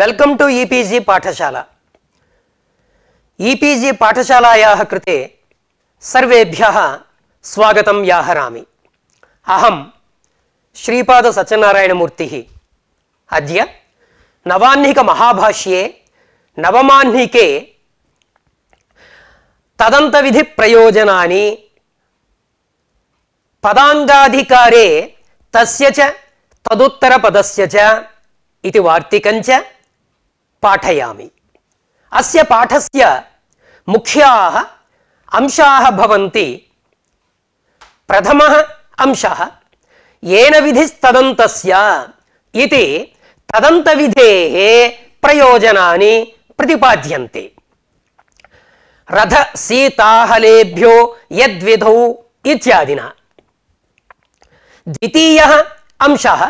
welcome to E P G पाठशाला E P G पाठशालायाः कृते सर्वेभ्यः स्वागतं व्याहरामि अहं श्रीपादसत्यनारायणमूर्तिः अद्य नवाह्निकमहाभाष्ये नवमाह्निके तदन्तविधिप्रयोजनानि पदाङ्गाधिकारे तस्य च तदुत्तरपदस्य च इति वार्तिकञ्च पाठयामि अस्य पाठस्य मुख्याः अंशाः भवन्ति प्रथमः अंशः येन विधिस्तदन्तस्य इति तदन्तविधेः प्रयोजनानि प्रतिपाद्यन्ते रथ सीताहलेभ्यो यद्विधौ इत्यादिना द्वितीयः अंशः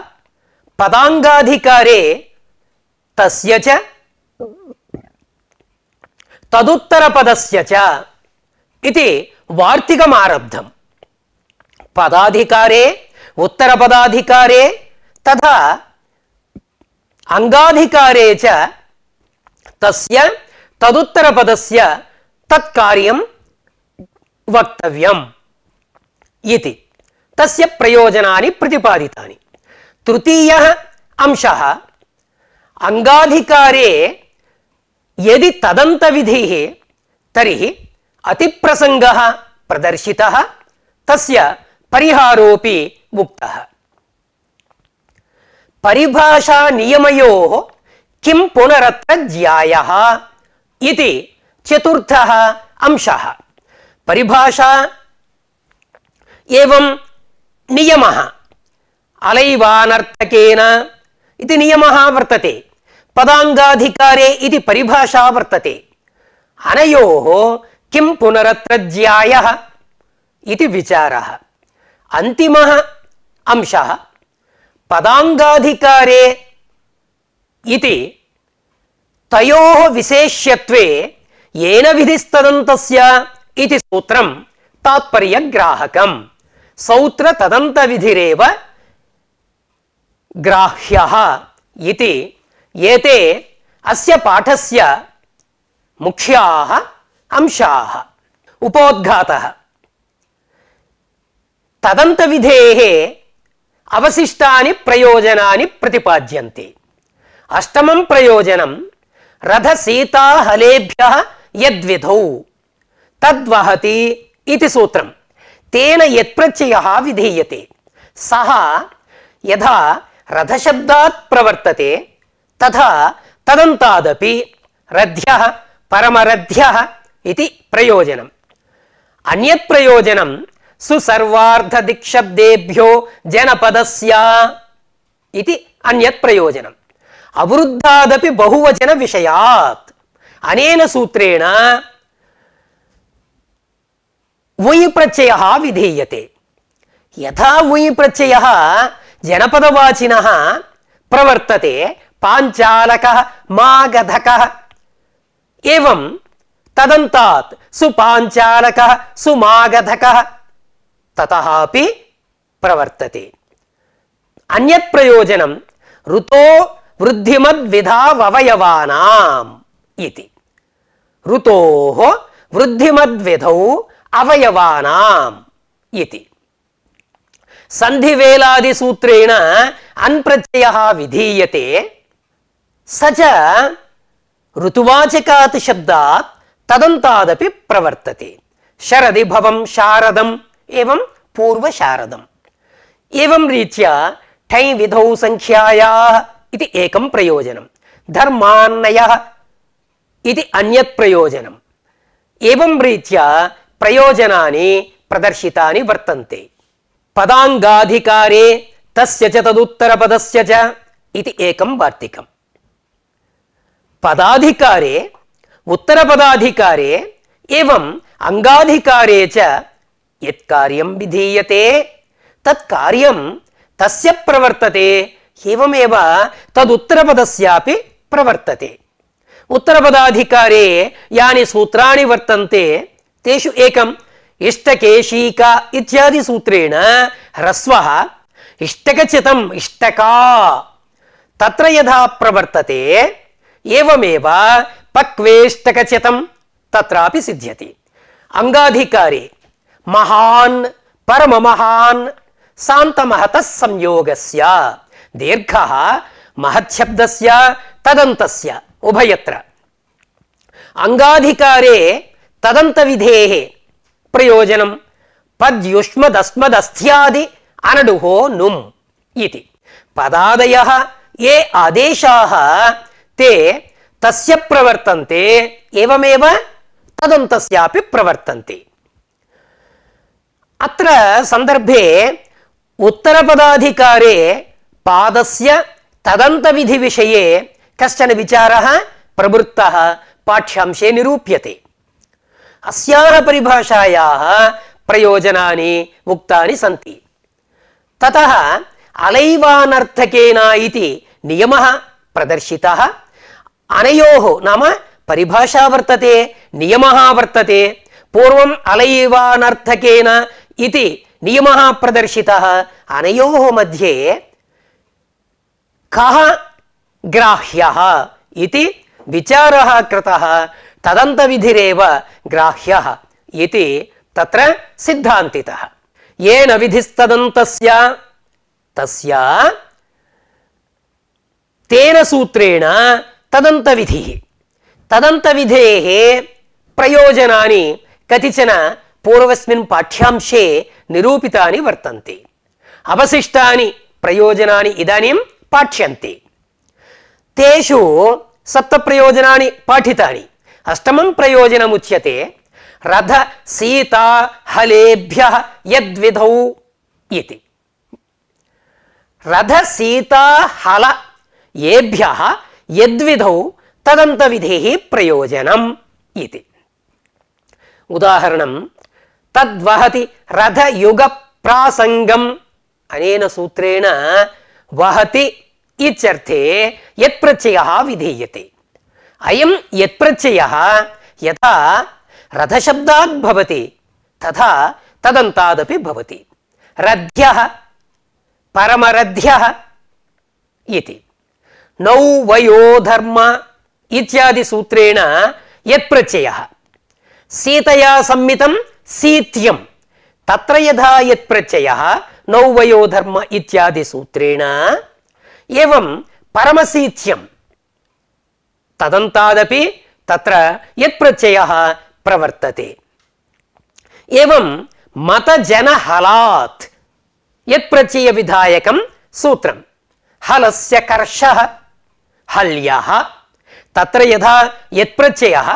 पदाङ्गाधिकारे तस्य च తదుత్తరపదస్య చ ఇది వార్తికమారబ్ధం పదాధికారే ఉత్తరపదాధికారే తథా అంగాధికారే చ తస్య తదుత్తరపదస్య తత్కార్యం వక్తవ్యం ఇది తస్య ప్రయోజనాన్ని ప్రతిపాదితాని తృతీయ అంశ అంగాధికారే यदि तदन्तविधिः अति प्रसंग प्रदर्शितः तस्य मुक्त परिभाषा परिभाषानियमयोः किं पुनरत्र ज्यायः इति चतुर्थः अंशः परिभाषा एवं नियमः अलैवानर्तकेन इति नियमः वर्तते पदाङ्गाधिकारे इति परिभाषा वर्तते अनयोः किं पुनरत्र ज्यायः इति विचारः अन्तिमः अंशः पदाङ्गाधिकारे इति तयोः विशेष्यत्वे येन विधिस्तदन्तस्य इति सूत्रं तात्पर्यग्राहकम् सौत्रतदन्तविधिरेव ग्राह्यः इति ఏతే అస్య పాఠస్య ముఖ్యాహ అంశాహ ఉపోద్ఘాత తదంత విధే అవశిష్టాని ప్రయోజనాన్ని ప్రతిపాద్యంతే అష్టమం ప్రయోజనం రథ సీతాహలేభ్య యద్విధౌ తద్వహతి ఇది సూత్రం తేన యత్ప్రత్యయ విధీయతే సహ యథా రథశబ్దాత్ ప్రవర్తతే తథా తదంతాదపి రథ్య పరమరథ్య ఇది ప్రయోజనం అన్యత్ ప్రయోజనం సుసర్వార్ధదిక్షబ్దేభ్యో జనపదస్య ఇది అన్యత్ ప్రయోజనం అవృద్ధాదపి బహువచన విషయాత్ అనేన సూత్రేణ వయి ప్రత్యయ విధేయతే యథా వయి ప్రత్యయ జనపదవాచిన ప్రవర్తతే पाञ्चालकः मागधकः एवं तदन्तात् सुपाञ्चालकः सुमागधकः ततः अपि प्रवर्तते अन्यत् प्रयोजनं ऋतो वृद्धिमद्विधावयवानाम् इति ऋतोः वृद्धिमद्विधौ अवयवानाम् इति सन्धिवेलादिसूत्रेण अन्प्रत्ययः विधीयते సచ ఋతువాచకాత్ శబ్దాత్ తదంతాదపి ప్రవర్తతి శరది భవం శారదం ఏవం పూర్వశారదం ఏవం రీత్యా ठै विधौ संख्याया इति एकं प्रयोजनं धर्मान्नयः इति अन्यत् प्रयोजनम् एवं रीत्या प्रयोजनानि प्रदर्शितानि वर्तन्ते पदाङ्गाधिकारे तस्य च तदुत्तरपदस्य च इति एकं वार्तिकम् पदाधिकारे उत्तरपदाधिकारे एवं अङ्गाधिकारे च यत् कार्यं विधीयते तत् कार्यं तस्य प्रवर्तते एवमेव तदुत्तरपदस्यापि प्रवर्तते उत्तरपदाधिकारे यानि सूत्राणि वर्तन्ते तेषु एकम् इष्टकेशीका इत्यादि सूत्रेण ह्रस्वः इष्टकचितम् इष्टका तत्र यथा प्रवर्तते एवमेव पक्वेष्टकचतं तत्रापि सिद्ध्यति अङ्गाधिकारे महान् परममहान् सान्तमहतः संयोगस्य दीर्घः महच्छब्दस्य तदन्तस्य उभयत्र अङ्गाधिकारे तदन्तविधेः प्रयोजनं पद्युष्मदस्मदस्थ्यादि अनडुहो नुम् इति पदादयः ये आदेशाः ते तस्य प्रवर्तन्ते एवमेव तदन्तस्यापि प्रवर्तन्ते अत्र सन्दर्भे उत्तरपदाधिकारे पादस्य तदन्तविधिविषये कश्चन विचारः प्रवृत्तः पाठ्यांशे निरूप्यते अस्याः परिभाषायाः प्रयोजनानि उक्तानि सन्ति ततः अलैवानर्थकेन इति नियमः प्रदर्शिता अनयोः नाम परिभाषा वर्तते नियम वर्तते पूर्व अलैवानर्थकेन इति नियमः प्रदर्शिता अनयोः मध्ये कः ग्राह्यः इति विचारः कृतः तदन्तविधिरेव ग्राह्यः इति तत्र सिद्धान्तितः येन विधिस्तदन्तस्य तस्य తేన సూత్రేణ తదంత విధి తదంత విధే ప్రయోజనాన్ని కతిచన పూర్వస్మిన్ పాఠ్యాంశే నిరూపితాని వర్తంతి అవశిష్టాని ప్రయోజనాన్ని ఇదానీం పాఠ్యంతి తేషు సప్త ప్రయోజనాన్ని పాఠితాని అష్టమం ప్రయోజనముచ్యతే రథ సీత హలేభ్య యద్విధౌ ఇది రథ సీత హల येभ्यः यद्विधौ तदन्तविधेः प्रयोजनम् इति उदाहरणं तद्वहति रथयुगप्रासङ्गम् अनेन सूत्रेण वहति इत्यर्थे यत्प्रत्ययः विधीयते अयं यत्प्रत्ययः यथा रथशब्दात् भवति तथा तदन्तादपि भवति रध्यः परमरध्यः इति नौ वयोधर्म इत्यादि सूत्रेण यत्प्रत्ययः सीतया सम्मितं सीत्यं तत्र यथा यत्प्रत्ययः नौ वयोधर्म इत्यादि सूत्रेण एवं परमसीत्यं तदन्तादपि तत्र यत्प्रत्ययः प्रवर्तते एवं मतजनहलात् यत्प्रत्ययविधायकं सूत्रं हलस्य कर्षः हल्याः तत्र यथा यत्प्रत्ययः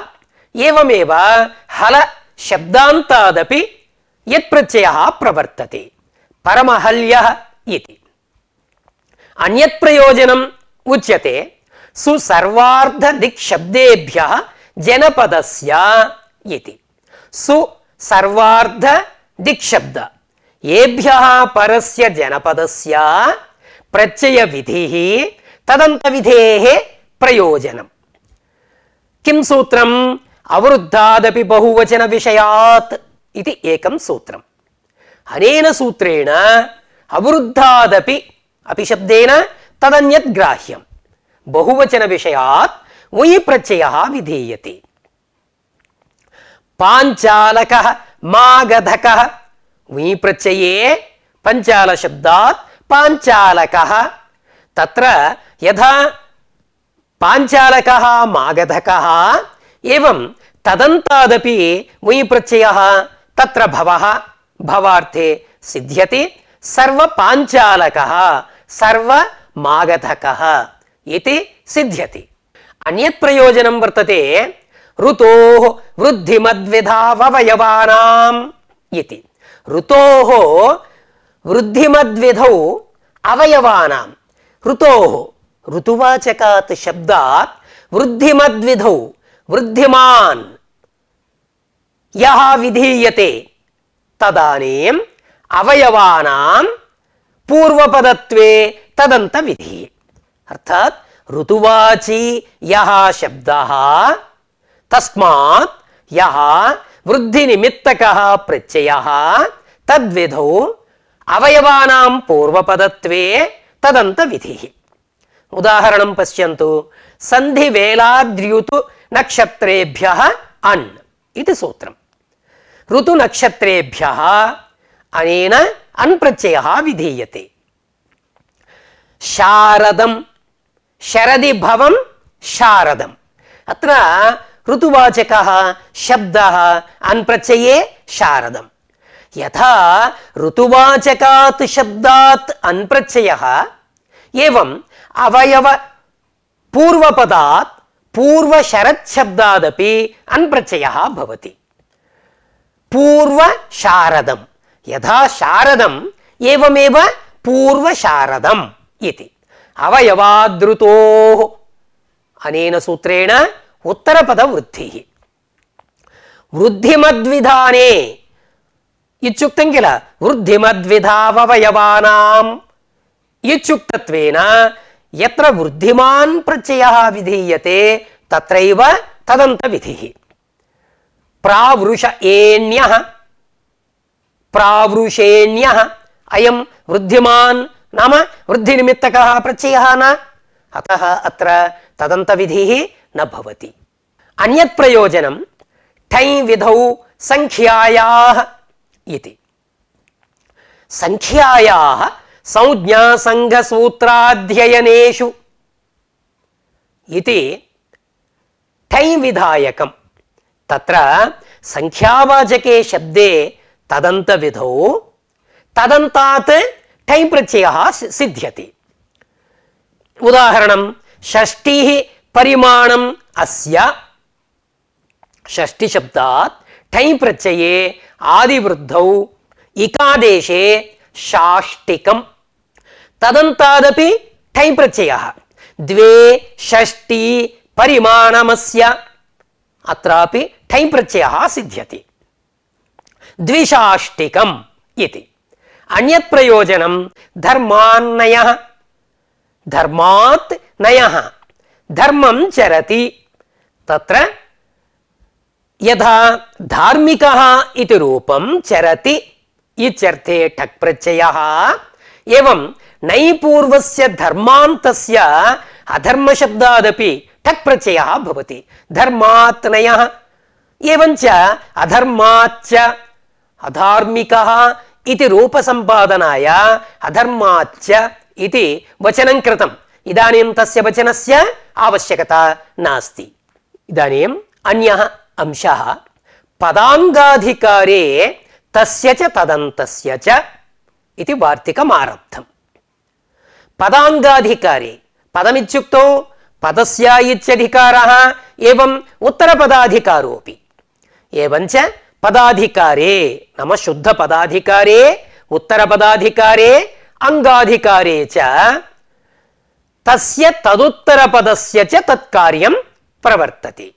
एवमेव हल शब्दान्तादपि यत्प्रत्ययः प्रवर्तते परमहल्यः इति अन्यत् प्रयोजनम् उच्यते सुसर्वार्धदिक्शब्देभ्यः जनपदस्य इति सुसर्वार्धदिक्शब्द एभ्यः परस्य जनपदस्य प्रत्ययविधिः तदंत तदन्तविधेः प्रयोजनम् किं सूत्रम् बहुवचन बहुवचनविषयात् इति एकं सूत्रम् अनेन सूत्रेण अवृद्धादपि अपि शब्देन तदन्यत् ग्राह्यं विषयात् वयि प्रत्ययः विधीयते पाञ्चालकः मागधकः वि प्रत्यये पञ्चालशब्दात् पाञ्चालकः तत्र यथा पाञ्चालकः मागधकः एवं तदन्तादपि मुयि प्रत्ययः तत्र भवः भवार्थे सिद्ध्यति सर्वपाञ्चालकः सर्वमागधकः इति सिद्ध्यति अन्यत् प्रयोजनं वर्तते ऋतोः वृद्धिमद्विधावयवानाम् इति ऋतोः वृद्धिमद्विधौ अवयवानां ऋतोः ಋತುವಾಚಕಾತ್ ಶಬ್ದಾತ್ ವೃದ್ಧಿಮದ್ವಿಧೌ ವೃದ್ಧಿಮಾನ್ ಯಹ ವಿಧೀಯತೆ ತದಾನೀಂ ಅವಯವಾನಾಂ ಪೂರ್ವಪದತ್ವೇ ತದಂತ ವಿಧಿ ಅರ್ಥಾತ್ ಋತುವಾಚಿ ಯಹ ಶಬ್ದ ತಸ್ಮಾತ್ ಯಹ ವೃದ್ಧಿ ನಿಮಿತ್ತಕಃ ಪ್ರತ್ಯಯಃ ತದ್ವಿಧೌ ಅವಯವಾನಾಂ ಪೂರ್ವಪದತ್ವೇ ತದಂತ ವಿಧಿ ఉదాహరణం పశ్యంతు సంధి వేలాద్ర్యుతు నక్షత్రేభ్య అన్ ఇది సూత్రం ఋతు నక్షత్రేభ్య అనేన అన్ ప్రత్యయ విధీయతే శారదం శరది భవం శారదం అత్ర ఋతువాచక శబ్ద అన్ ప్రత్యయే శారదం యథా ఋతువాచకాత్ శబ్దాత్ అన్ ప్రత్యయ ఏవం అవయవ పూర్వపదాత్ పూర్వ శరత్శబ్దాదపి అన్ప్రత్యయ భవతి పూర్వ శారదం యథా శారదం ఏమేవ పూర్వ శారదం ఇది అవయవాదృతో అనేన సూత్రేణ ఉత్తరపద వృద్ధి వృద్ధిమద్విధానే ఇచ్చుక్తం కిల వృద్ధిమద్విధావయవానాం ఇచ్చుక్తత్వేన यत्र वृद्धिमान् प्रत्ययः विधीयते तत्रैव तदन्तविधिः प्रावृष एण्यः प्रावृषेण्यः अयं वृद्धिमान् नाम वृद्धिनिमित्तकः प्रत्ययः न अतः अत्र तदन्तविधिः न भवति अन्यत् प्रयोजनं ठञ् विधौ सङ्ख्यायाः इति सङ्ख्यायाः संज्ञासङ्घसूत्राध्ययनेषु इति ठैं विधायकं तत्र सङ्ख्यावाचके शब्दे तदन्तविधौ तदन्तात् ठैं प्रत्ययः सिद्ध्यति उदाहरणं षष्टिः परिमाणम् अस्य षष्टिशब्दात् ठञ् प्रत्यये आदिवृद्धौ इकादेशे शाष्टिकम् तदन्तादपि ठै प्रत्ययः द्वे षष्टि परिमाणमस्य अत्रापि ठै प्रत्ययः सिद्ध्यति द्विषाष्टिकम् इति अन्यत् प्रयोजनं धर्मान्नयः धर्मात् नयः धर्मं चरति तत्र यथा धार्मिकः इति रूपं चरति इत्यर्थे ठक् प्रत्ययः एवं नई पूर्व धर्म ठक् प्रत्ययः ठक् प्रत्यय नयः एवञ्च अधर्माच्च अधार्मिकः इति रूपसम्पादनाय अधर्माच्च इति वचनं कृतम् इदानीं तस्य वचनस्य आवश्यकता नास्ति इदानीम् अन्यः अंशः पदाङ्गाधिकारे तस्य च तदन्तस्य च इति वार्तिकमारब्धम् పదాంగాధికారి పదమిత్యుక్తో పదస్య ఇత్యధికార ఏవం ఉత్తరపదాధికారోపి ఏవంచ పదాధికారే నమ శుద్ధ పదాధికారే ఉత్తరపదాధికారే అంగాధికారే చ తస్య తదుత్తరపదస్య చ తత్కార్యం ప్రవర్తతి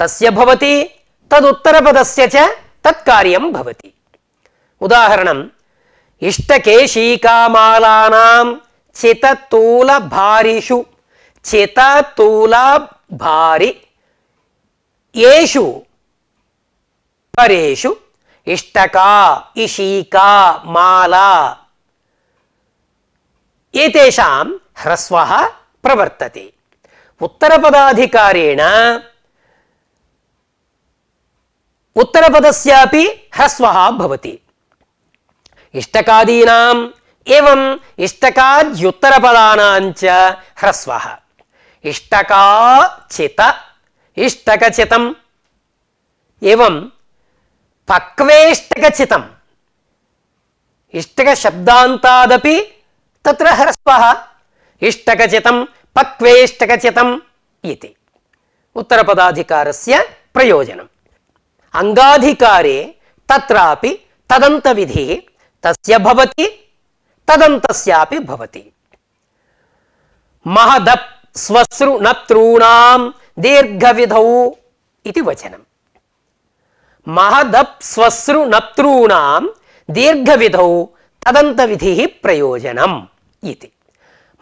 తస్య భవతి తదుత్తరపదస్య చ తత్కార్యం భవతి ఉదాహరణం इष्टके शीकामालानां चिततूलभारिषु येषु परेषु माला, मालां ह्रस्वः प्रवर्तते उत्तरपदाधिकारेण उत्तरपदस्यापि ह्रस्वः भवति ఇష్టకాదీనాం ఏం ఇష్టకాద్యుత్తర పదానాంచ హ్రస్వ ఇష్టకాచిత ఇష్టకచితం ఏం పక్వేష్టకచితం ఇష్టక శబ్దాంతాదపి తత్ర హ్రస్వ ఇష్టకచితం పక్వేష్టకచితం ఇది ఉత్తరపదాధికారస్య ప్రయోజనం అంగాధికారే తత్రాపి తదంత విధి तस्य भवति तदन्तस्यापि भवति महदप् स्वसृ नप्तॄणां दीर्घविधौ इति वचनं महदप् स्वसृ नप्तॄणां दीर्घविधौ तदन्तविधिः प्रयोजनम् इति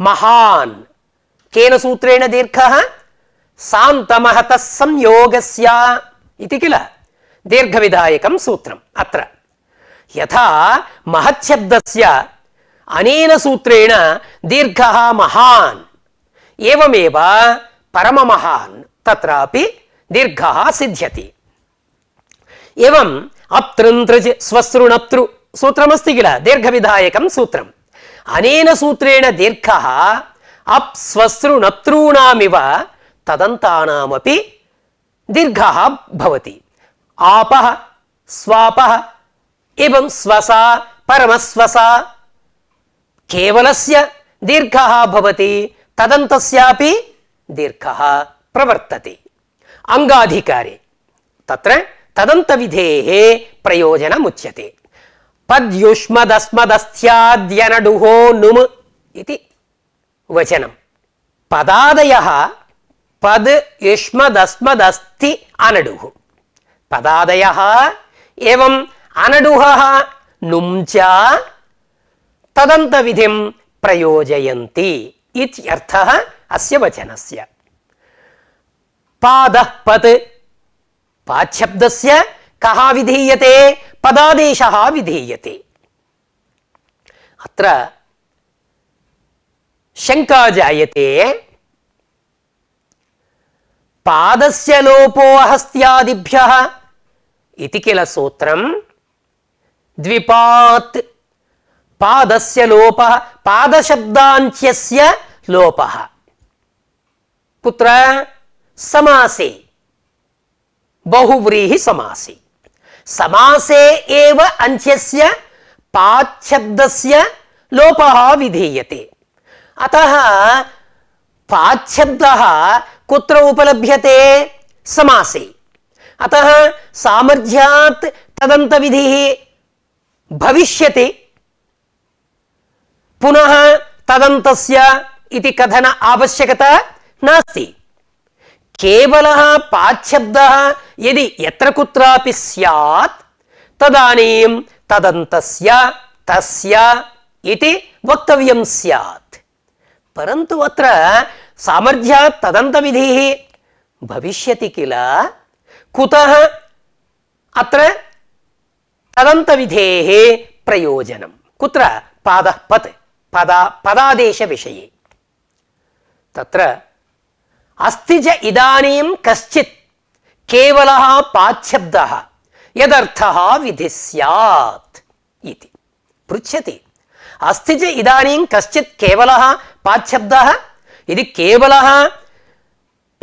महान् केन सूत्रेण दीर्घः सान्तमहतः संयोगस्य इति किल दीर्घविधायकं सूत्रम् अत्र యథా మహత్శబ్దస్య అనేన సూత్రేణ దీర్ఘ మహాన్ ఏమేవ పరమమహాన్ తత్రాపి దీర్ఘ సిద్ధ్యతి ఏం అప్తృంతృజ్ స్వసృణప్తృ సూత్రమస్తి కిల దీర్ఘవిధాయకం సూత్రం అనేన సూత్రేణ దీర్ఘ అప్ స్వసృణప్తృణామివ తదంతానామపి దీర్ఘ భవతి ఆప స్వాప इवं स्वसा परमस्वसा केवलस्य दीर्घः भवति तदन्तस्यापि दीर्घः प्रवर्तते अङ्गाधिकारे तत्र तदन्तविधेः प्रयोजनमुच्यते पद्युष्मदस्मदस्थ्याद्यनडुहो नुम् इति वचनं पदादयः पद् युष्मदस्मदस्ति अनडुः पदादयः एवं ुं च तदन्तविधिं प्रयोजयन्ति इत्यर्थः अस्य वचनस्य पादः पत् पाच्छब्दस्य कः विधीयते पदादेशः विधीयते अत्र शङ्का जायते पादस्य लोपो हस्त्यादिभ्यः इति किल सूत्रम् द्विपात् पादस्य लोपः पादशब्दान्त्यस्य लोपः कुत्र समासे बहुव्रीहि समासे समासे एव अन्त्यस्य पाच्छब्दस्य लोपः विधीयते अतः पाच्छब्दः कुत्र उपलभ्यते समासे अतः सामर्थ्यात् तदन्तविधिः भविष्यति पुनः तदन्तस्य कथन आवश्यकता नास्ति केवलः पाच्छब्दः यदि यत्र कुत्रापि स्यात् तदानीं तदन्तस्य तस्य इति वक्तव्यं स्यात् परन्तु अत्र किल कुतः तदन्तविधेः प्रयोजनं कुत्र पादः पत् पदा पदादेशविषये तत्र अस्ति च इदानीं कश्चित् केवलः पाच्छब्दः यदर्थः विधिः स्यात् इति पृच्छति अस्ति च इदानीं कश्चित् केवलः पाच्छब्दः यदि केवलः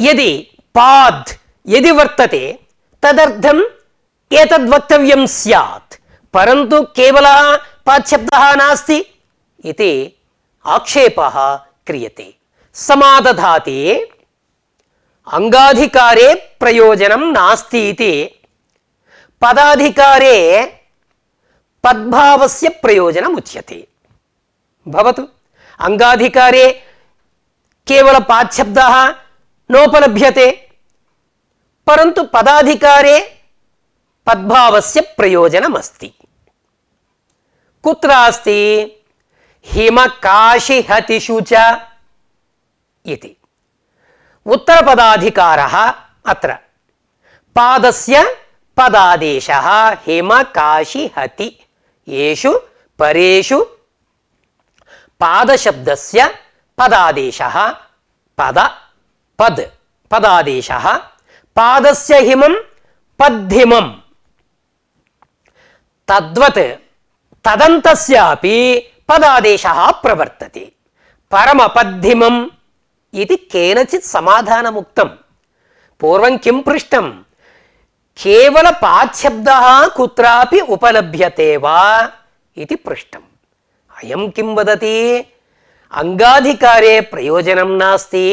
यदि पाद् यदि वर्तते तदर्थं एतद् वक्तव्यं स्यात् परन्तु केवलः पच्छब्दः नास्ति इति आक्षेपः क्रियते समादधाति अङ्गाधिकारे प्रयोजनं नास्ति इति पदाधिकारे पद्भावस्य प्रयोजनम् उच्यते भवतु अङ्गाधिकारे केवलपाच्छब्दः नोपलभ्यते परन्तु पदाधिकारे पद्भावस्य प्रयोजनमस्ति कुत्र अस्ति हिमकाशिहतिषु च इति उत्तरपदाधिकारः अत्र पादस्य पदादेशः हिमकाशिहति येषु परेषु पादशब्दस्य पदादेशः पद पद् पदादेशः पादस्य हिमं पद्धिमम् తద్వత్ తదంతస్యాపి పదాదేశ ప్రవర్తతి పరమపద్ధిమం ఇది కేనచిత్ సమాధానముక్తం పూర్వం కిం పృష్టం కేవల పాచ్ఛబ్ద కుత్రాపి ఉపలభ్యతే వా ఇది పృష్టం అయం కిం వదతి అంగాధికారే ప్రయోజనం నాస్తి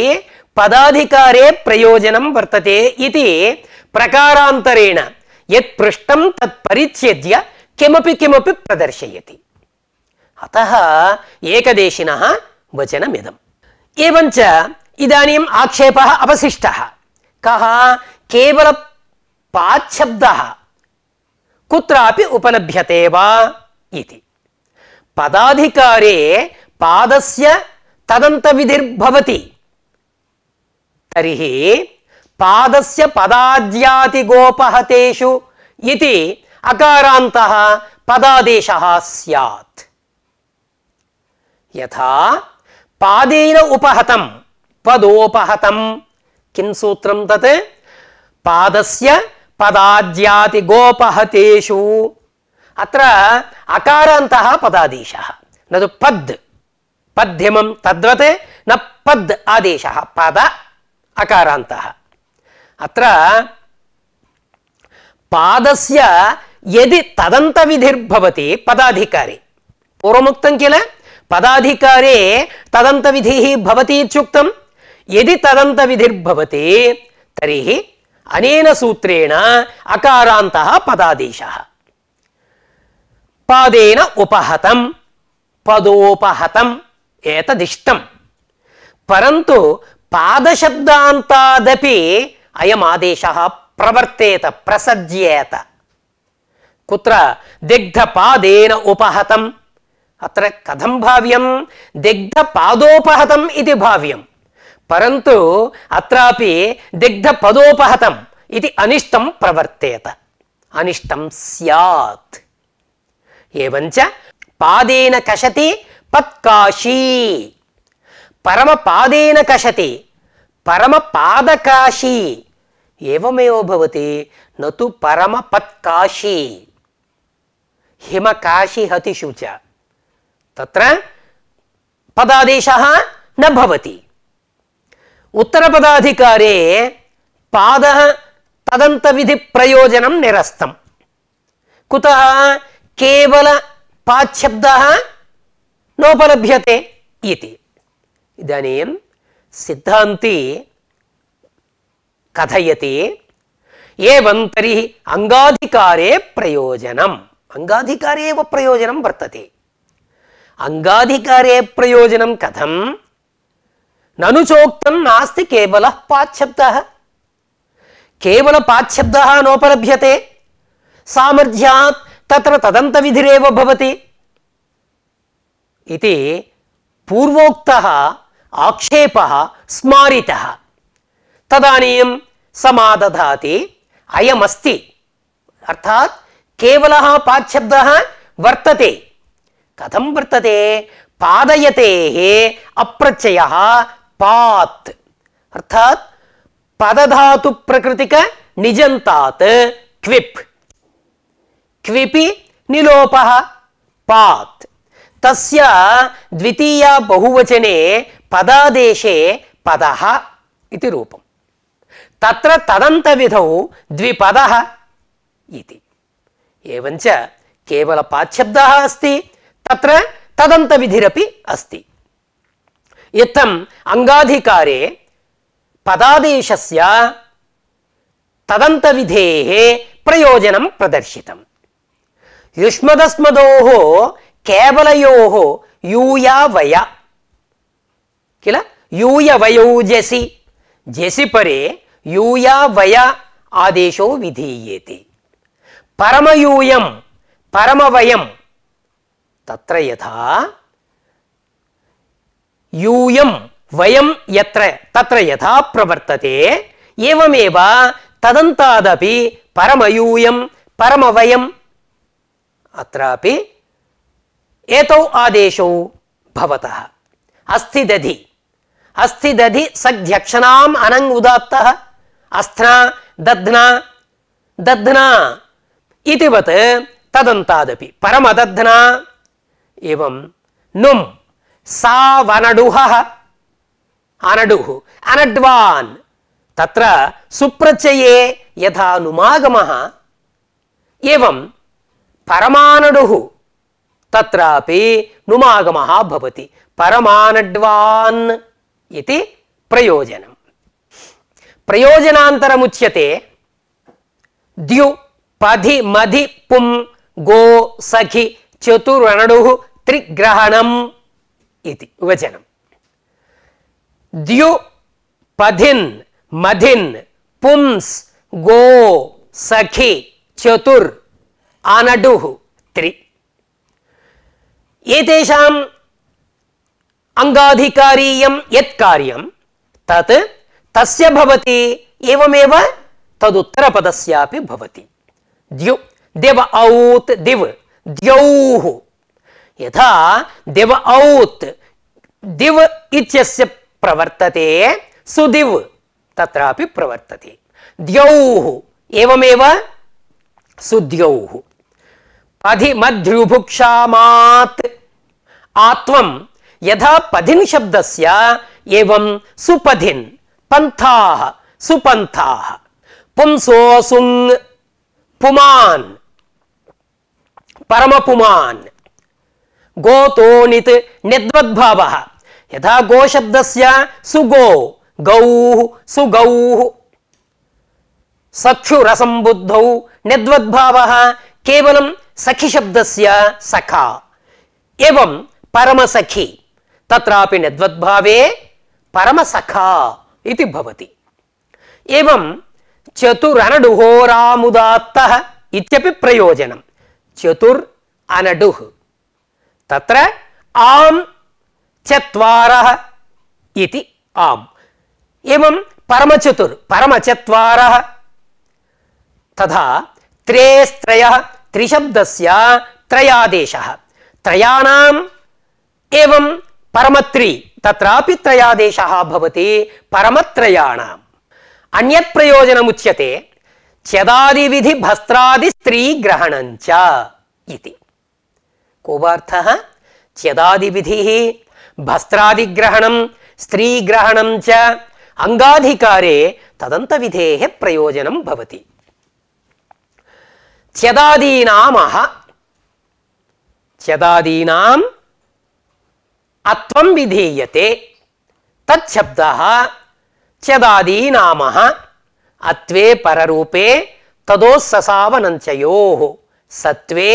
పదాధికారే ప్రయోజనం వర్తతే ఇది ప్రకారాంతరేణ యత్ పృష్టం తత్ పరిత్యజ్య किमपि किमपि प्रदर्शयति अतः एकदेशिनः वचनमिदम् एवञ्च इदानीम् आक्षेपः अवशिष्टः कः केवलपाच्छब्दः कुत्रापि उपलभ्यते वा इति पदाधिकारे पादस्य तदन्तविधिर्भवति तर्हि पादस्य पदाद्यातिगोपहतेषु इति अकारान्तः पदादेशः स्यात् यथा पादेन उपहतं पदोपहतं किं सूत्रं तत् पादस्य पदाज्याति गोपहतेषु अत्र अकारान्तः पदादेशः न तु पद् पद्यमं तद्वत् न पद् आदेशः पद अकारान्तः अत्र पादस्य यदि तदंत विधिर्भवति पदाधिकारी पूर्वमुक्तं किल पदाधिकारे तदंत विधिः यदि तदंत विधिर्भवति तर्हि अनेन सूत्रेण अकारान्तः पदादेशः पादेन उपहतं पदोपहतम् एतदिष्टं परन्तु पादशब्दान्तादपि अयम् आदेशः प्रवर्तेत प्रसज्येत కుత్ర దిగ్ధపాదేన ఉపహతం అత్ర కథం భావ్యం దిగ్ధపాదోపహతం ఇది భావ్యం పరంతు అత్రాపి దిగ్ధపదోపహతం ఇది అనిష్టం ప్రవర్తేత అనిష్టం స్యాత్ ఏవంచ పాదేన కషతి పత్కాశీ పరమ పాదేన కషతి పరమ పాదకాశీ ఏవమేవ భవతి నతు పత్కాశీ हिमकाशी हतिषु च तत्र पदादेशः न भवति उत्तरपदाधिकारे पादः तदन्तविधिप्रयोजनं निरस्तं कुतः केवलपाच्छब्दः नोपलभ्यते इति इदानीं सिद्धान्ती कथयति एवं तर्हि अङ्गाधिकारे प्रयोजनम् అంగాధికారే ఏవ ప్రయోజనం వర్తతే అంగాధికారే ప్రయోజనం కథం నను చోక్తం నాస్తి కేవల పాచ్ఛబ్ద కేవల పాచ్ఛబ్ద నోపలభ్యతే సామర్థ్యాత్ తత్ర తదంత విధిరేవ భవతి ఇది పూర్వోక్త ఆక్షేప స్మారిత తదనీయం సమాదధాతి అయమస్తి అర్థాత్ केवल पाच्छब्दः वर्तते कथम वर्तते पादयते हे अप्रत्यय पादयतेः अप्रत्ययः पात् प्रकृति का निजन्तात् क्विप क्विपि निलोप पात तस्य द्वितीय बहुवचने पदादेशे पदः इति रूपम् तत्र तदंत विधौ द्विपदः इति एवञ्च केवलपाच्छब्दः अस्ति तत्र तदन्तविधिरपि अस्ति इत्थम् अङ्गाधिकारे पदादेशस्य तदन्तविधेः प्रयोजनं प्रदर्शितम् युष्मदस्मदोः केवलयोः यूयावय किल यूयवयौ जसि जसि परे यूयावय आदेशो विधीयेते परमयूयं परमवयं तत्र यथा यूयं वयं यत्र तत्र यथा प्रवर्तते एवमेव तदन्तादपि परमयूयं परमवयम् अत्रापि एतौ आदेशौ भवतः अस्थिदधि अस्थिदधि सध्यक्षणाम् अनङ् उदात्तः अस्थना दध्ना दध्ना இதுவத் ததந்தாதபி பரமதத்னா एवं नुम सा वनडुह अनडुः अनड्वान् तत्र सुप्रत्यये यथा नुमागमः एवं परमानडुः तत्रापि नुमागमः भवति परमानड्वान् इति प्रयोजनं प्रयोजनान्तरमुच्यते द्यु पधि मधि पुं गो सखि चतुरनडुः त्रिग्रहणम् इति वचनं द्यु पथिन् मथिन् पुंस् गो सखि चतुर् अनडुः त्रि एतेषाम् अङ्गाधिकारीयं यत् कार्यं तत् तस्य भवति एवमेव तदुत्तरपदस्यापि भवति द्यु देव औत दिव द्यौः यथा देव औत दिव इत्यस्य प्रवर्तते सुदिव तत्रापि प्रवर्तते द्यौः एवमेव सुद्यौः मध्युभुक्षामात् आत्वं यथा पधिन शब्दस्य एवं सुपधिन पंथाः सुपंथाः पुंसोऽसुङ् पुमान परम पुमान गोतोनित निद्वद्भाव यथा गो शब्द से सुगो गौ सुगौ सख्युरसंबुद्धौ निद्वद्भाव केवलम सखी शब्द से सखा एवं परम सखी तत्रापि निद्वद्भावे परम सखा इति भवति एवं चतुर अनडुहोरामुदात्तः इत्यपि प्रयोजनं चतुर् अनडुः तत्र आम् चत्वारः इति आम् एवं परमचतुर् परमचत्वारः तथा त्रेस्त्रयः त्रिशब्दस्य त्रयादेशः त्रयाणाम् एवं परमत्रि तत्रापि त्रयादेशः भवति परमत्रयाणाम् अन्यत् प्रयोजनमुच्यते चदादिविधि भस्त्रादि स्त्रीग्रहणञ्च इति कोपार्थः चदादिविधिः भस्त्रादिग्रहणं स्त्रीग्रहणं च अङ्गाधिकारे तदन्तविधेः प्रयोजनं भवति चदादीनामः चदादीनाम् अत्वं विधीयते तच्छब्दः అత్యదాది నామ అత్వే పరరూపే తదోస్ససావనంత్యయో సత్వే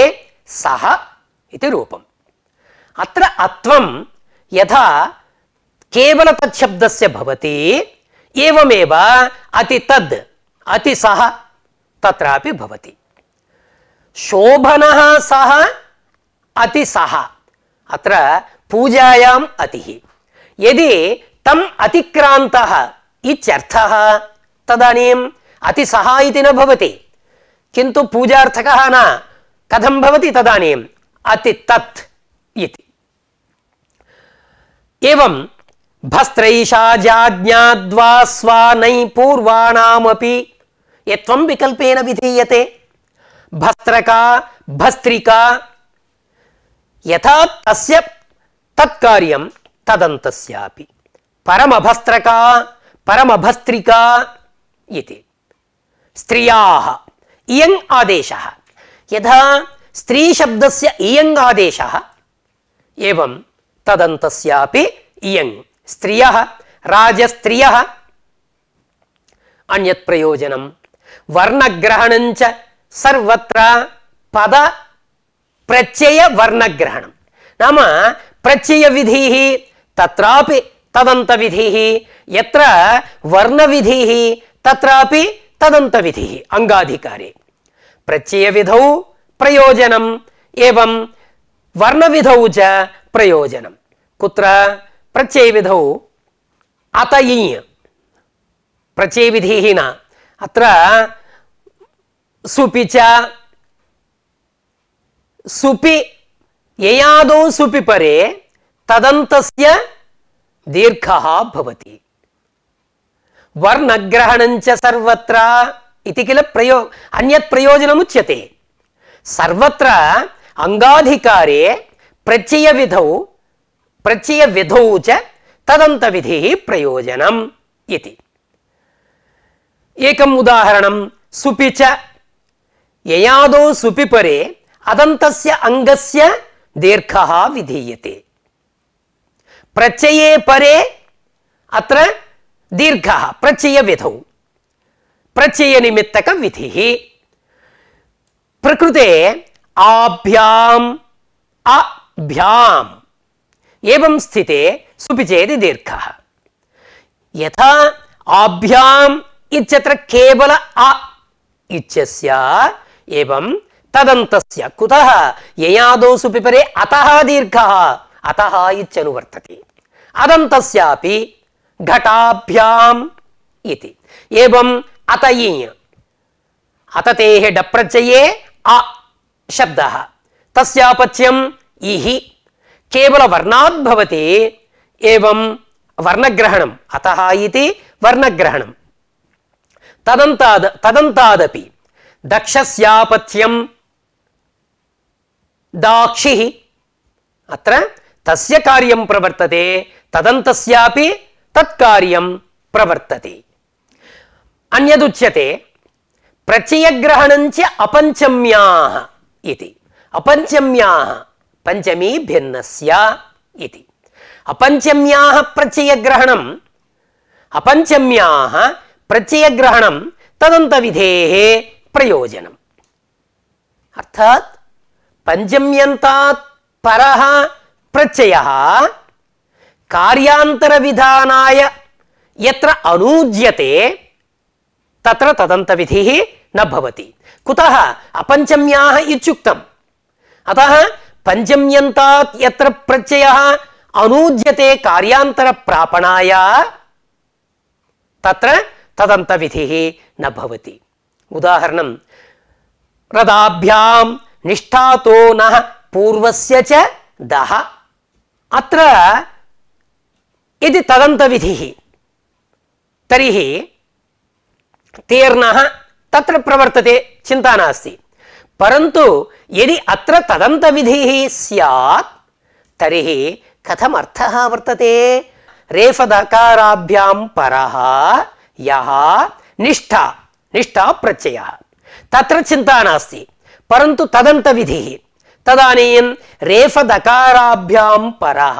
సహ ఇది రూపం అత్ర అత్వం యథా కేవల తచ్చబ్దస్య భవతి ఏవమేవ అతి తద్ అతి సహ తత్రాపి భవతి శోభన సహ అతి సహ అత్ర పూజాయాం అతి యది తం అతిక్రాంత इत्यर्थः तदानीम् अतिसः इति न भवति किन्तु पूजार्थकः न कथं भवति तदानीम् अतितत् इति एवं भस्त्रैषाजाज्ञाद्वा स्वानै पूर्वाणामपि यत्वं विकल्पेन विधीयते भस्त्रका भस्त्रिका यथा तस्य तत्कार्यं तदन्तस्यापि परमभस्त्रका परमभस्त्रिका इति स्त्रियाः इयङ् आदेशः यथा स्त्रीशब्दस्य इयङ् आदेशः एवं तदन्तस्यापि इयङ् स्त्रियः राजस्त्रियः अन्यत् प्रयोजनं वर्णग्रहणञ्च सर्वत्र पद प्रत्ययवर्णग्रहणं नाम प्रत्ययविधिः तत्रापि तदंत यत्र वर्णविधिः तत्रापि तदन्तविधिः अङ्गाधिकारे प्रत्ययविधौ प्रयोजनम् एवं वर्णविधौ च प्रयोजनं कुत्र प्रत्ययविधौ अत इ प्रत्ययविधिः न अत्र सुपि च सुपि ययादौ सुपि परे तदन्तस्य दीर्घः भवति वर्णग्रहणञ्च सर्वत्र इति किल प्रयो अन्यत् प्रयोजनमुच्यते सर्वत्र अङ्गाधिकारे प्रत्ययविधौ प्रत्ययविधौ च तदन्तविधिः प्रयोजनम् इति एकम् सुपि च ययादौ सुपि परे अदन्तस्य अङ्गस्य दीर्घः प्रत्यये परे अत्र दीर्घः प्रत्ययविधौ प्रत्ययनिमित्तकविधिः प्रकृते आभ्याम् अभ्याम् एवं स्थिते सुपिचेति दीर्घः यथा आभ्याम् इत्यत्र केवल अ इत्यस्य एवं तदन्तस्य कुतः ययादौ सुपिपरे अतः दीर्घः अतः इत्यनुवर्तते अदंत घटाभ्याम् इति एवम् अतयि अततेः डप्रत्यये अ शब्दः तस्यापत्यम् इहि केवलवर्णाद् भवति एवं वर्णग्रहणम् अतः इति वर्णग्रहणं तदन्ताद् तदन्तादपि दक्षस्यापत्यं दाक्षिः अत्र तस्य कार्यं प्रवर्तते तदन्तस्यापि तत्कार्य प्रवर्तते अन्यदुच्यते प्रत्ययग्रहणञ्च अपञ्चम्याः इति अपञ्चम्याः पञ्चमी भिन्नस्य इति अपञ्चम्याः प्रत्ययग्रहणम् अपञ्चम्याः प्रत्ययग्रहणं तदन्तविधेः प्रयोजनम् अर्थात् पञ्चम्यन्तात् परः प्रत्ययः కార్యాంతర విధానాయ యత్ర అనూజ్యతే తత్ర తదంత విధి నభవతి కుతః అపంచమ్యాః ఇచ్యుక్తం అతః పంచమ్యంతాత్ యత్ర ప్రత్యయః అనూజ్యతే కార్యాంతర ప్రాపణాయ తత్ర తదంత విధి నభవతి ఉదాహరణం రదాభ్యాం నిష్ఠాతో నః పూర్వస్య చ దహ అత్ర यदि तदन्तविधिः तर्हि तीर्णः तत्र प्रवर्तते चिन्ता नास्ति परन्तु यदि अत्र तदन्तविधिः स्यात् तर्हि कथम् अर्थः वर्तते रेफदकाराभ्यां परः निष्ठा निष्ठा प्रत्ययः तत्र चिन्ता नास्ति परन्तु तदन्तविधिः तदानीं रेफदकाराभ्यां परः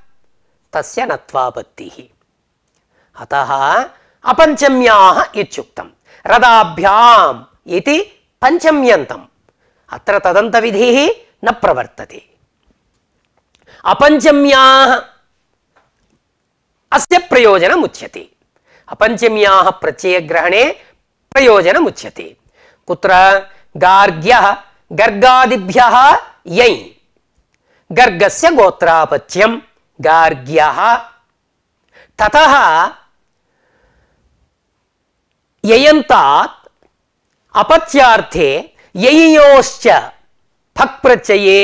तस्य नत्वापत्तिः अतः अपञ्चम्याः इत्युक्तं रदाभ्याम् इति पञ्चम्यन्तम् अत्र तदन्तविधिः न प्रवर्तते अपञ्चम्याः अस्य प्रयोजनमुच्यते अपञ्चम्याः प्रत्ययग्रहणे प्रयोजनमुच्यते कुत्र गार्ग्यः गर्गादिभ्यः यै गर्गस्य गोत्रापत्यम् गार्ग्यः तथा ययन्तात् अपत्यार्थे ययोश्च फक् प्रत्यये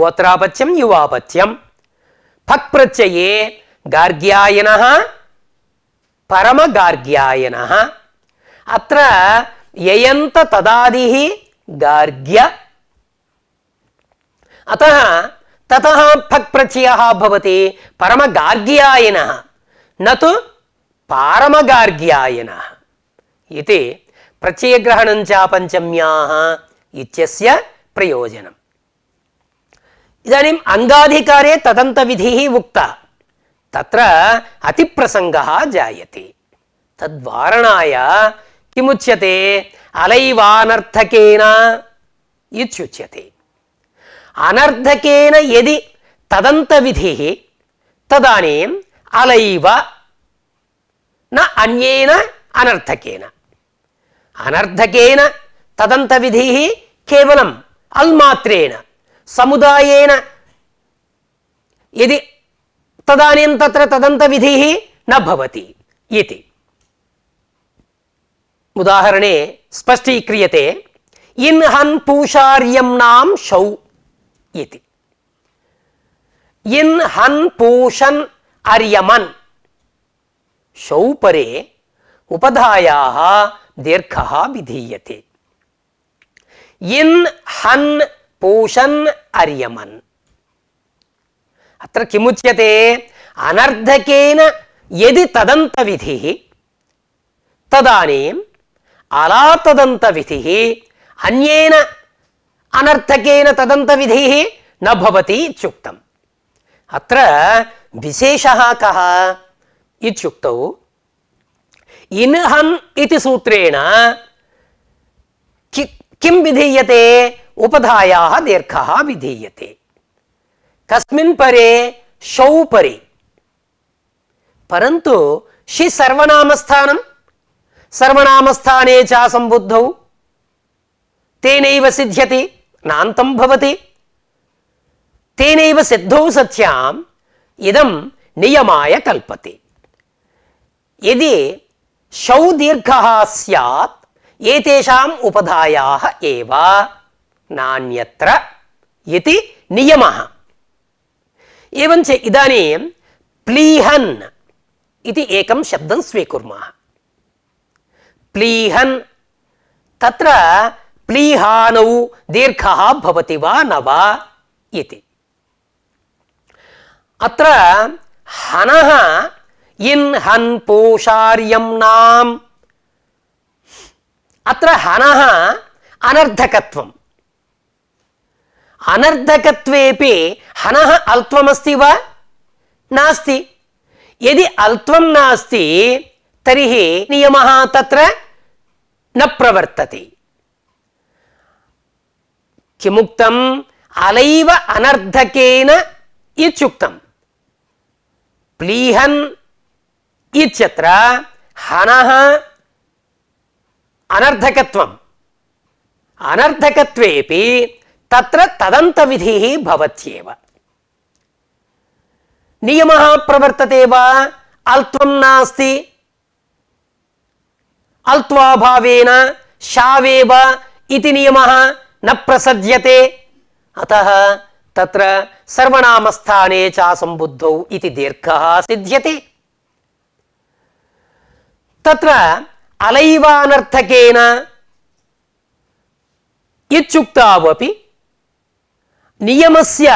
गोत्रापत्यम युवापत्यम फक् प्रत्यये गार्ग्यायनः परमगार्ग्यायनः अत्र ययन्त तदादिः गार्ग्य अतः తత ఫక్ పరమగార్గ్యాయన నతు పారమగార్గ్యాయన ఇది ప్రత్యయగ్రహణం చా పంచమ్యా ప్రయోజనం ఇదానీం అంగాధికారే తదంతవిధి ఉక్త తత్ర అతిప్రసంగ జాయతి తద్వారణాయ కిముచ్యతే అలైవానర్థకేన ఇచ్చుచ్యతే अनर्थकेन यदि तदन्तविधिः तदानीम् अलैव न अन्येन अनर्थकेन अनर्थकेन तदन्तविधिः केवलम् अल्मात्रेण समुदायेन यदि तदानीं तत्र तदन्तविधिः न भवति इति उदाहरणे स्पष्टीक्रियते इन्हन् पूषार्यं नाम शौ इति इन हन पूषन अर्यमन शौपरे उपधायाः दीर्घः विधीयते इन् हन् पूषन् अर्यमन् अत्र किमुच्यते अनर्धकेन यदि तदन्तविधिः तदानीम् अलातदन्तविधिः अन्येन अनर्थकेन तदन्तविधिः न भवति इत्युक्तम् अत्र विशेषः कः इत्युक्तौ इति सूत्रेण कि किं विधीयते उपधायाः दीर्घः विधीयते कस्मिन् परे शौ परे परन्तु शि सर्वनामस्थानं सर्वनामस्थाने च सम्बुद्धौ तेनैव सिद्ध्यति நாந்தம் பவதி தேனைவ சித்தௌ சத்யாம் இதம் நியமாய கல்பதி எதி ஷௌ தீர்க்கா சியாத் ஏதேஷாம் உபதாயாக ஏவ நானியத்ர இது நியமः एवञ्च इदानीं प्लीहन् इति एकं शब्दं स्वीकुर्मः प्लीहन् तत्र ಪ್ಲೀಹಾನೌ ದೀರ್ಘಃ ಭವತಿ ವಾ ನವ ಇತಿ ಅತ್ರ ಹನಃ ಇನ್ ಹನ್ ಪೋಷಾರ್ಯಂ ನಾಂ ಅತ್ರ ಹನಃ ಅನರ್ಧಕತ್ವಂ ಅನರ್ಧಕತ್ವೇಪಿ ಹನಃ ಅಲ್ತ್ವಮಸ್ತಿ ವಾ ನಾಸ್ತಿ ಯದಿ ಅಲ್ತ್ವಂ ನಾಸ್ತಿ ತರ್ಹಿ ನಿಯಮಃ ತತ್ರ ನ ಪ್ರವರ್ತತಿ కిముక్తం అలైవ అనర్ధకేన ఇచ్చుక్తం ప్లీహన్ ఇత్యత్ర హన అనర్ధకత్వం అనర్ధకత్వేపి తత్ర తదంత విధి భవత్యేవ నియమ ప్రవర్తతే వా అల్త్వం నాస్తి అల్త్వాభావేన శావేవ ఇతి నియమ న ప్రసజ్యతే అత తత్ర సర్వనామస్థానే చా సంబుద్ధౌ ఇది దీర్ఘ సిద్ధ్యతే తత్ర అలైవానర్థకేన ఇచ్చుక్తావపి నియమస్య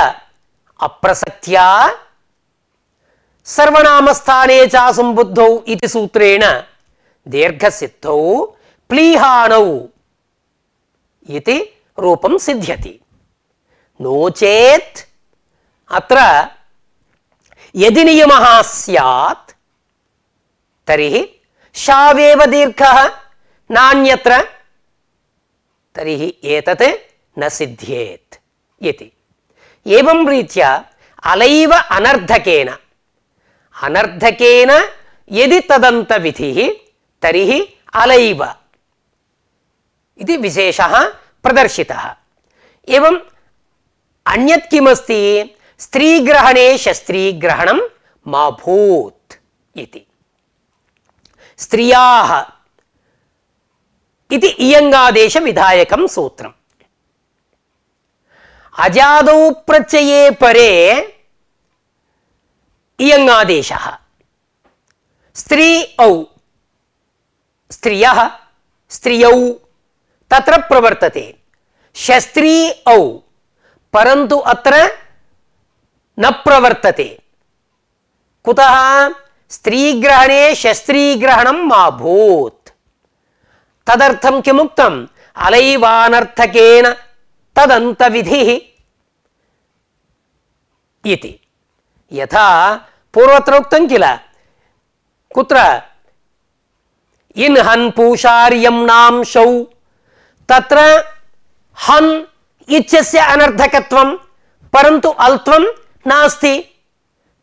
అప్రసక్త్యా సర్వనామస్థానే చా సంబుద్ధౌ ఇది సూత్రేణ దీర్ఘసిద్ధౌ ప్లీహాణౌ ఇది రూపం सिद्ध्यति नो चेत् अत्र यदि नियमः स्यात् तर्हि शावेव दीर्घः नान्यत्र तर्हि एतत् न सिद्ध्येत् इति एवं रीत्या अलैव अनर्धकेन अनर्धकेन यदि तदन्तविधिः तर्हि अलैव इति विशेषः प्रदर्शितः एवम् अन्यत् किमस्ति स्त्रीग्रहणे शस्त्रीग्रहणं मा भूत् इति स्त्रियाः इति इयङ्गादेशविधायकं सूत्रम् अजादौ प्रत्यये परे इयङ्गादेशः स्त्री औ स्त्रियः स्त्रियौ तत्र प्रवर्तते शस्त्री औ परंतु अत्र न प्रवर्तते कुतः स्त्री ग्रहणे शस्त्री ग्रहणं मा भूत् तदर्थं किमुक्तं अलैवानर्थकेन तदंत विधि इति यथा पूर्वत्र उक्तं किल कुत्र इन हन पूषार्यम नाम शौ तत्र हन् इत्यस्य अनर्थकत्वं परन्तु अल्त्वं नास्ति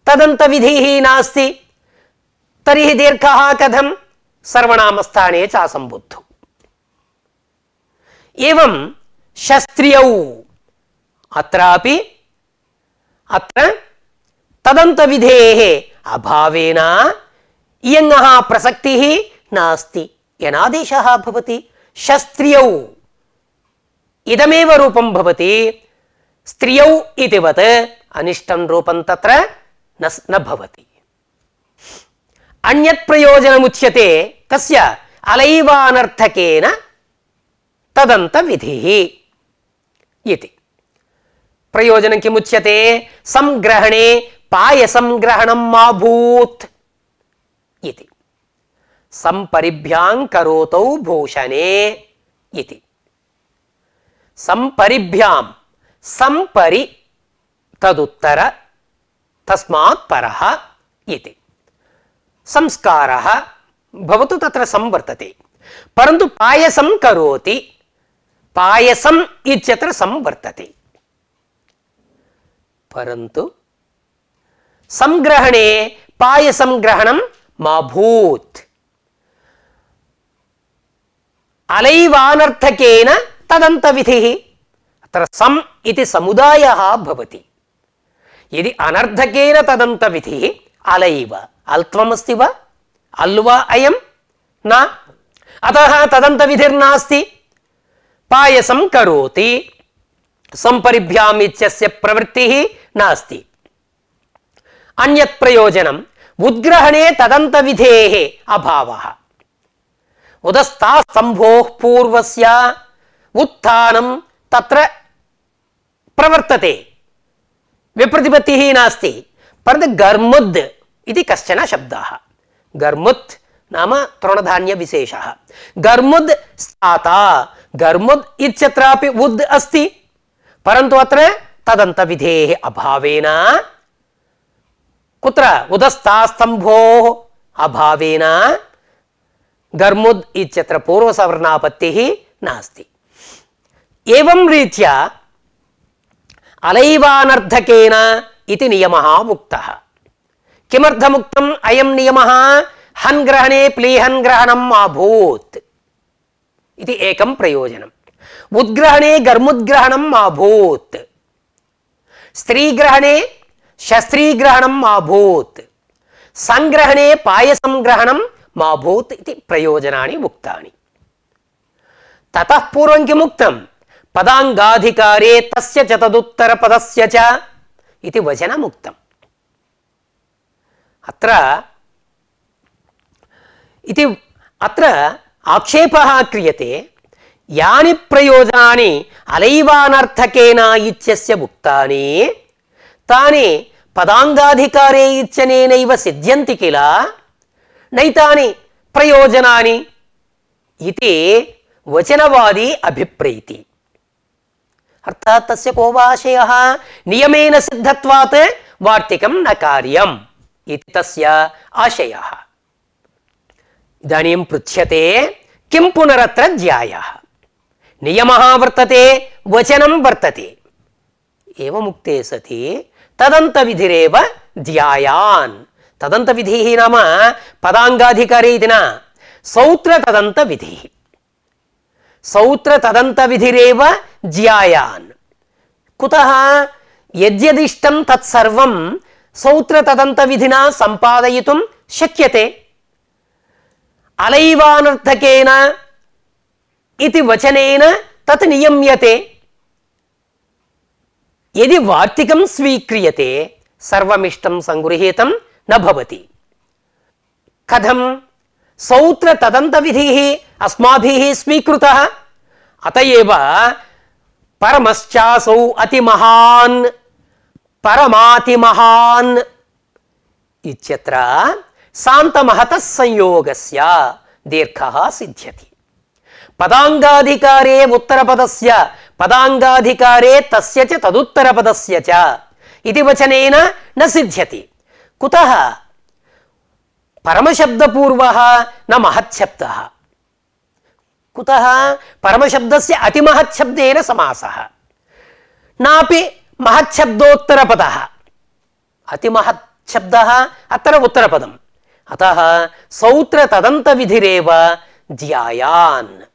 तदन्तविधिः नास्ति तर्हि दीर्घः कथं सर्वनामस्थाने च असम्बुद्धौ एवं शस्त्र्यौ अत्रापि अत्र तदन्तविधेः अभावेन इयङः प्रसक्तिः नास्ति यनादेशः भवति शस्त्र्यौ इदमेव रूपं भवति स्त्रियौ इतिवत् अनिष्टं रूपं तत्र न न भवति अन्यत् प्रयोजनमुच्यते कस्य अलैवानर्थकेन तदन्तविधिः इति ప్రయోజనం కిముచ్యతే సంగ్రహణే పాయసంగ్రహణం మాభూత్ ఇది సంపరిభ్యాం करोतौ भूषणे इति సంపరిభ్యాం సంపరి తదుత్తర తస్మాత్ పరః ఇది సంస్కారः భవతు తత్ర సంవర్తతే పరంతు పాయసం కరోతి పాయసం ఇత్యత్ర సంవర్తతే పరంతు సంగ్రహణే పాయసం గ్రహణం మా భూత్ అలైవానర్థకేన तदन्तविधिः अत्र सम् इति समुदायः भवति यदि अनर्धकेन तदंत अल इव अल्त्वमस्ति अल्वा अयम न अतः तदन्तविधिर्नास्ति पायसं करोति सम्परिभ्याम् इत्यस्य प्रवृत्तिः नास्ति अन्यत् प्रयोजनम् उद्ग्रहणे तदन्तविधेः अभावः उदस्तास्तम्भोः पूर्वस्य उत्थानं तत्र प्रवर्तते विप्रतिपत्तिः नास्ति परन्तु गर्मुद् इति कश्चन शब्दः गर्मुत् नाम तृणधान्यविशेषः गर्मुद् स्थाता गर्मुद् इत्यत्रापि उद् अस्ति परन्तु अत्र तदन्तविधेः अभावेन कुत्र उदस्तास्तम्भोः अभावेन गर्मुद् इत्यत्र पूर्वसवर्णापत्तिः नास्ति एवं रीत्या अलैवानर्थकेन इति नियमः उक्तः किमर्थमुक्तम् अयं नियमः हन् ग्रहणे प्लीहन् ग्रहणम् अभूत् इति एकं प्रयोजनम् उद्ग्रहणे गर्मुद्ग्रहणम् अभूत् स्त्रीग्रहणे शस्त्रीग्रहणम् अभूत् सङ्ग्रहणे पायसङ्ग्रहणम् अभूत् इति प्रयोजनानि उक्तानि ततः पूर्वं किमुक्तम् పదాంగాధికారే తస్య చ తదుత్తర పదస్య చ ఇది వచనముక్తం అత్ర ఇది అత్ర ఆక్షేప క్రియతే యాని ప్రయోజనాన్ని అలైవానర్థకేనా ఇచ్చస్య ముక్తాని తాని పదాంగాధికారే ఇచ్చనేనైవ సిద్ధ్యంతి కిల నైతాని ప్రయోజనాని ఇది వచనవాది అభిప్రైతి ಅರ್ಥಾತ್ ತಸ್ಯ ಕೋವಾಶಯ ನಿಯಮೇನ ಸಿದ್ಧತ್ವಾತ್ ವಾರ್ತಿಕಂ ನ ಕಾರ್ಯಂ ಇತಿ ತಸ್ಯ ಆಶಯ ಇದಾನಿಂ ಪೃಚ್ಯತೆ ಕಿಂ ಪುನರತ್ರ ಜ್ಯಾಯ ನಿಯಮಃ ವರ್ತತೆ ವಚನಂ ವರ್ತತೆ ಏವ ಮುಕ್ತೆ ಸತಿ ತದಂತ ವಿಧಿರೇವ ಧ್ಯಾಯಾನ್ ತದಂತ ವಿಧಿ ನಾಮ ಪದಾಂಗಾಧಿಕಾರಿ ದಿನ ಸೌತ್ರ ತದಂತ ವಿಧಿ ಸೌತ್ರ ತದಂತ ವಿಧಿರೇವ ज्यायान् कुतः यद्यदिष्टं तत्सर्वं सौत्रतदन्तविधिना सम्पादयितुं शक्यते अलैवानर्थकेन इति वचनेन तत् नियम्यते यदि वार्तिकं स्वीक्रियते सर्वमिष्टं सङ्गृहीतं न भवति कथं सौत्रतदन्तविधिः अस्माभिः स्वीकृतः अत एव परमश्चासौ अतिमहान् परमातिमहान् इत्यत्र शान्तमहतः संयोगस्य दीर्घः सिद्ध्यति पदाङ्गाधिकारे से पदाङ्गाधिकारे तस्य च तदुत्तरपदस्य च इति वचनेन न सिद्ध्यति कुतः परमशब्दपूर्वः न महत्शब्दः कुतः परमशब्दस्य अतिमहच्छब्देन समासः नापि महच्छब्दोत्तरपदः अतिमहच्छब्दः अत्र उत्तरपदम् अतः सौत्र तदन्तविधिरेव ज्यायान्